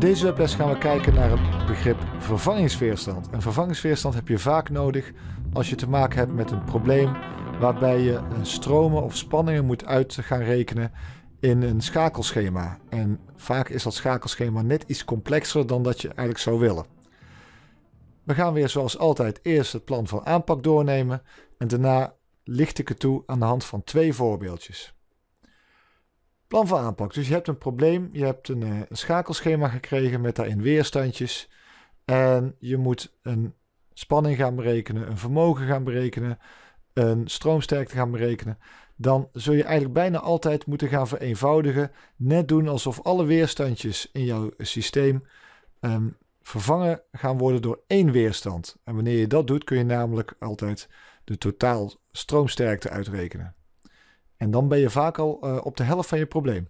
In deze webles gaan we kijken naar het begrip vervangingsweerstand. Een vervangingsweerstand heb je vaak nodig als je te maken hebt met een probleem waarbij je stromen of spanningen moet uit gaan rekenen in een schakelschema. En vaak is dat schakelschema net iets complexer dan dat je eigenlijk zou willen. We gaan weer zoals altijd eerst het plan van aanpak doornemen en daarna licht ik het toe aan de hand van twee voorbeeldjes plan van aanpak. Dus je hebt een probleem, je hebt een, eh, een schakelschema gekregen met daarin weerstandjes. En je moet een spanning gaan berekenen, een vermogen gaan berekenen, een stroomsterkte gaan berekenen. Dan zul je eigenlijk bijna altijd moeten gaan vereenvoudigen. Net doen alsof alle weerstandjes in jouw systeem ehm, vervangen gaan worden door één weerstand. En wanneer je dat doet, kun je namelijk altijd de totaal stroomsterkte uitrekenen. En dan ben je vaak al eh, op de helft van je probleem.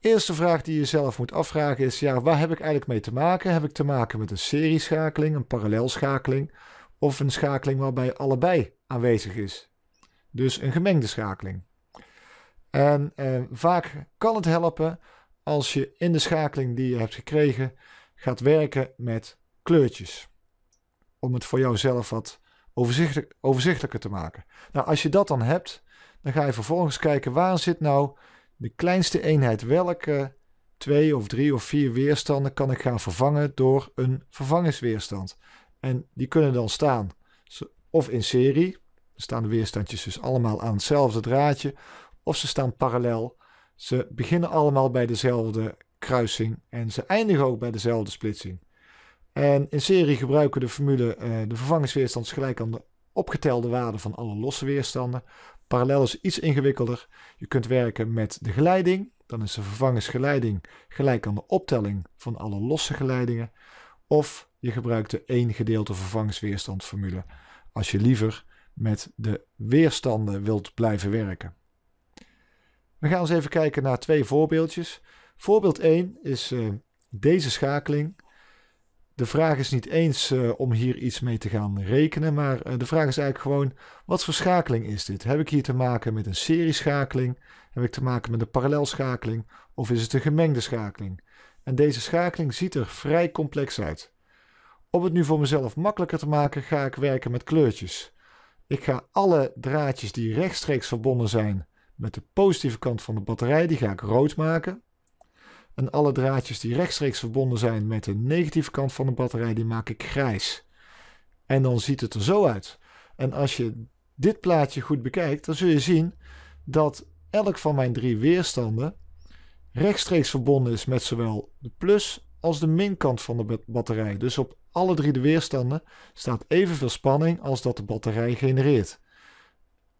Eerste vraag die je zelf moet afvragen is: ja, waar heb ik eigenlijk mee te maken? Heb ik te maken met een serieschakeling, een parallelschakeling of een schakeling waarbij allebei aanwezig is? Dus een gemengde schakeling. En eh, vaak kan het helpen als je in de schakeling die je hebt gekregen gaat werken met kleurtjes. Om het voor jouzelf wat overzichtelijker te maken. Nou, als je dat dan hebt, dan ga je vervolgens kijken waar zit nou de kleinste eenheid. Welke twee of drie of vier weerstanden kan ik gaan vervangen door een vervangingsweerstand. En die kunnen dan staan of in serie. Dan staan de weerstandjes dus allemaal aan hetzelfde draadje. Of ze staan parallel. Ze beginnen allemaal bij dezelfde kruising en ze eindigen ook bij dezelfde splitsing. En in serie gebruiken we de formule eh, de vervangingsweerstand is gelijk aan de opgetelde waarde van alle losse weerstanden. Parallel is iets ingewikkelder. Je kunt werken met de geleiding. Dan is de vervangingsgeleiding gelijk aan de optelling van alle losse geleidingen. Of je gebruikt de 1 gedeelte vervangingsweerstandformule als je liever met de weerstanden wilt blijven werken. We gaan eens even kijken naar twee voorbeeldjes. Voorbeeld 1 is eh, deze schakeling de vraag is niet eens eh, om hier iets mee te gaan rekenen, maar eh, de vraag is eigenlijk gewoon: wat voor schakeling is dit? Heb ik hier te maken met een serieschakeling? Heb ik te maken met een parallelschakeling? Of is het een gemengde schakeling? En deze schakeling ziet er vrij complex uit. Om het nu voor mezelf makkelijker te maken, ga ik werken met kleurtjes. Ik ga alle draadjes die rechtstreeks verbonden zijn met de positieve kant van de batterij, die ga ik rood maken. En alle draadjes die rechtstreeks verbonden zijn met de negatieve kant van de batterij, die maak ik grijs. En dan ziet het er zo uit. En als je dit plaatje goed bekijkt, dan zul je zien dat elk van mijn drie weerstanden rechtstreeks verbonden is met zowel de plus als de minkant van de batterij. Dus op alle drie de weerstanden staat evenveel spanning als dat de batterij genereert.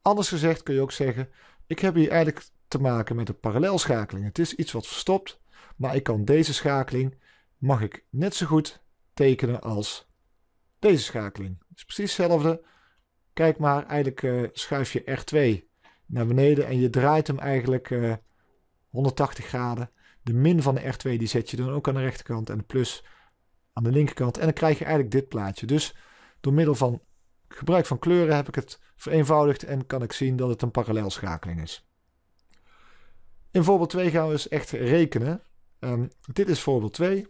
Anders gezegd kun je ook zeggen, ik heb hier eigenlijk te maken met een parallelschakeling. Het is iets wat verstopt maar ik kan deze schakeling, mag ik net zo goed tekenen als deze schakeling. Het is precies hetzelfde. Kijk maar, eigenlijk eh, schuif je R2 naar beneden en je draait hem eigenlijk 180 eh, graden. De min van de R2 die zet je dan ook aan de rechterkant en de plus aan de linkerkant. En dan krijg je eigenlijk dit plaatje. Dus door middel van gebruik van kleuren heb ik het vereenvoudigd en kan ik zien dat het een parallelschakeling is. In voorbeeld 2 gaan we eens dus echt rekenen. Ehm, dit is voorbeeld 2.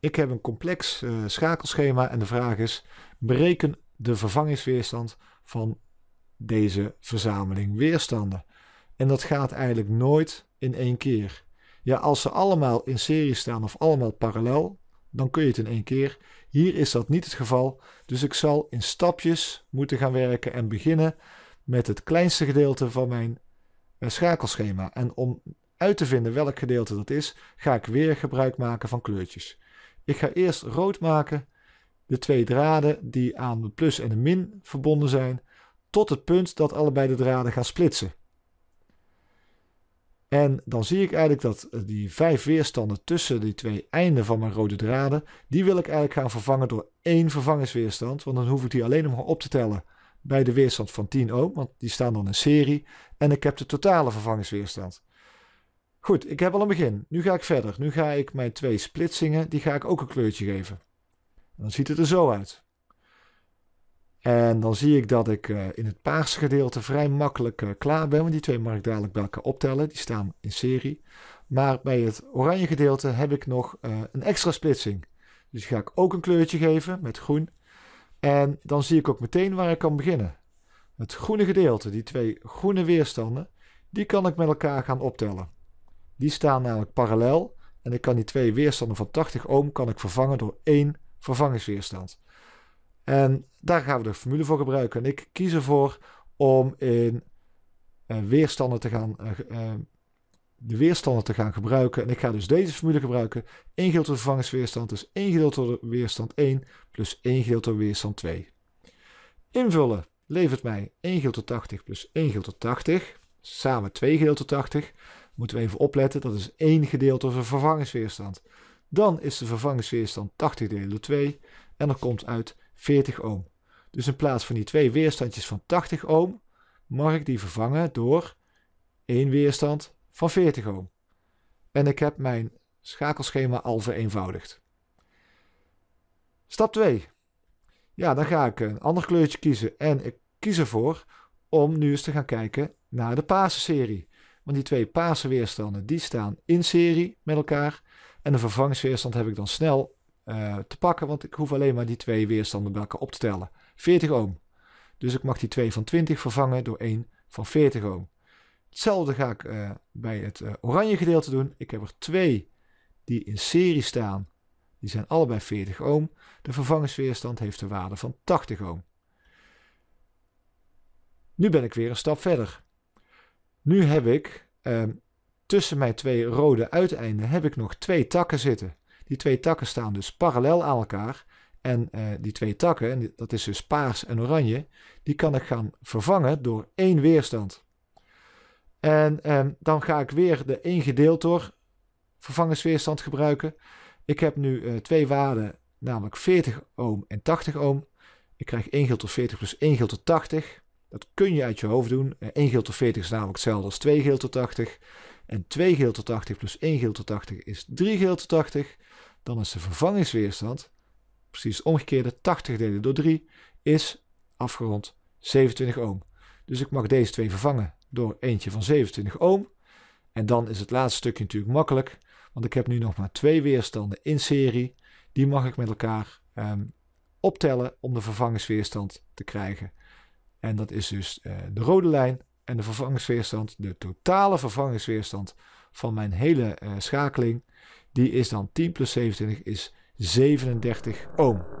Ik heb een complex eh, schakelschema en de vraag is: bereken de vervangingsweerstand van deze verzameling weerstanden. En dat gaat eigenlijk nooit in één keer. Ja, als ze allemaal in serie staan of allemaal parallel, dan kun je het in één keer. Hier is dat niet het geval, dus ik zal in stapjes moeten gaan werken en beginnen met het kleinste gedeelte van mijn eh, schakelschema. En om uit te vinden welk gedeelte dat is, ga ik weer gebruik maken van kleurtjes. Ik ga eerst rood maken de twee draden die aan de plus en de min verbonden zijn, tot het punt dat allebei de draden gaan splitsen. En dan zie ik eigenlijk dat eh, die vijf weerstanden tussen die twee einden van mijn rode draden, die wil ik eigenlijk gaan vervangen door één vervangingsweerstand, want dan hoef ik die alleen nog op te tellen bij de weerstand van 10 ohm, want die staan dan in serie, en ik heb de totale vervangingsweerstand. Goed, ik heb al een begin. Nu ga ik verder. Nu ga ik mijn twee splitsingen, die ga ik ook een kleurtje geven. En dan ziet het er zo uit. En dan zie ik dat ik eh, in het paarse gedeelte vrij makkelijk eh, klaar ben. Want die twee mag ik dadelijk bij elkaar optellen. Die staan in serie. Maar bij het oranje gedeelte heb ik nog eh, een extra splitsing. Dus die ga ik ook een kleurtje geven met groen. En dan zie ik ook meteen waar ik kan beginnen. Het groene gedeelte, die twee groene weerstanden, die kan ik met elkaar gaan optellen. Die staan namelijk parallel. En ik kan die twee weerstanden van 80 ohm kan ik vervangen door één vervangingsweerstand. En daar gaan we de formule voor gebruiken. En ik kies ervoor om in eh, weerstanden te gaan, eh, eh, de weerstanden te gaan gebruiken. En ik ga dus deze formule gebruiken. 1 gedeelte door vervangingsweerstand, dus 1 gedeelte door weerstand 1 plus 1 gedeelte door weerstand 2. Invullen levert mij 1 door 80 plus 1 gedeelte 80, samen 2 gedeelte 80. Moeten we even opletten, dat is één gedeeld door de vervangingsweerstand. Dan is de vervangingsweerstand 80 delen door 2 en dat komt uit 40 ohm. Dus in plaats van die twee weerstandjes van 80 ohm, mag ik die vervangen door één weerstand van 40 ohm. En ik heb mijn schakelschema al vereenvoudigd. Stap 2. Ja, dan ga ik een ander kleurtje kiezen en ik kies ervoor om nu eens te gaan kijken naar de Pasen-serie. Want die twee weerstanden die staan in serie met elkaar. En de vervangingsweerstand heb ik dan snel eh, te pakken, want ik hoef alleen maar die twee weerstanden bij elkaar op te tellen. 40 ohm. Dus ik mag die 2 van 20 vervangen door 1 van 40 ohm. Hetzelfde ga ik eh, bij het eh, oranje gedeelte doen. Ik heb er twee die in serie staan. Die zijn allebei 40 ohm. De vervangingsweerstand heeft de waarde van 80 ohm. Nu ben ik weer een stap verder. Nu heb ik ehm, tussen mijn twee rode uiteinden heb ik nog twee takken zitten. Die twee takken staan dus parallel aan elkaar. En eh, die twee takken, dat is dus paars en oranje, die kan ik gaan vervangen door één weerstand. En ehm, dan ga ik weer de 1 gedeeld door vervangingsweerstand gebruiken. Ik heb nu eh, twee waarden, namelijk 40 ohm en 80 ohm. Ik krijg 1 gedeeld door 40 plus 1 gedeeld door 80. Dat kun je uit je hoofd doen. 1 geel tot 40 is namelijk hetzelfde als 2 geel tot 80. En 2 geel tot 80 plus 1 geel tot 80 is 3 geel tot 80. Dan is de vervangingsweerstand, precies omgekeerde, 80 delen door 3, is afgerond 27 ohm. Dus ik mag deze twee vervangen door eentje van 27 ohm. En dan is het laatste stukje natuurlijk makkelijk, want ik heb nu nog maar twee weerstanden in serie. Die mag ik met elkaar ehm, optellen om de vervangingsweerstand te krijgen. En dat is dus eh, de rode lijn en de vervangingsweerstand, de totale vervangingsweerstand van mijn hele eh, schakeling, die is dan 10 plus 27 is 37 ohm.